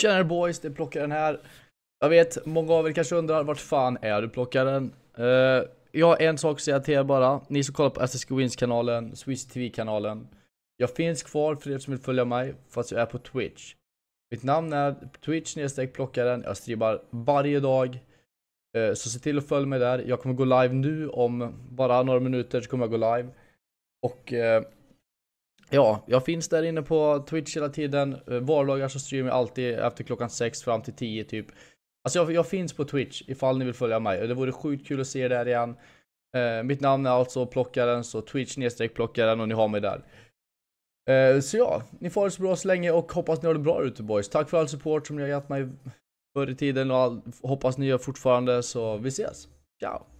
Tjenare boys, det är plockaren här. Jag vet, många av er kanske undrar vart fan är du plockaren? Uh, jag har en sak att säga till er bara. Ni som kollar på SSG Wins kanalen, Swiss TV kanalen. Jag finns kvar för er som vill följa mig, fast jag är på Twitch. Mitt namn är Twitch nedstreck plockaren. Jag streamar varje dag. Uh, så se till att följa mig där. Jag kommer gå live nu om bara några minuter så kommer jag gå live. Och uh, Ja, jag finns där inne på Twitch hela tiden. Eh, vardagar så streamar jag alltid efter klockan 6 fram till 10 typ. Alltså jag, jag, finns på Twitch ifall ni vill följa mig. och Det vore sjukt kul att se er där igen. Eh, mitt namn är alltså Plockaren, så Twitch nedstreck Plockaren och ni har mig där. Eh, så ja, ni får det så bra så länge och hoppas ni har det bra ute boys. Tack för all support som ni har gett mig förr i tiden och all, hoppas ni gör fortfarande så vi ses. Ciao!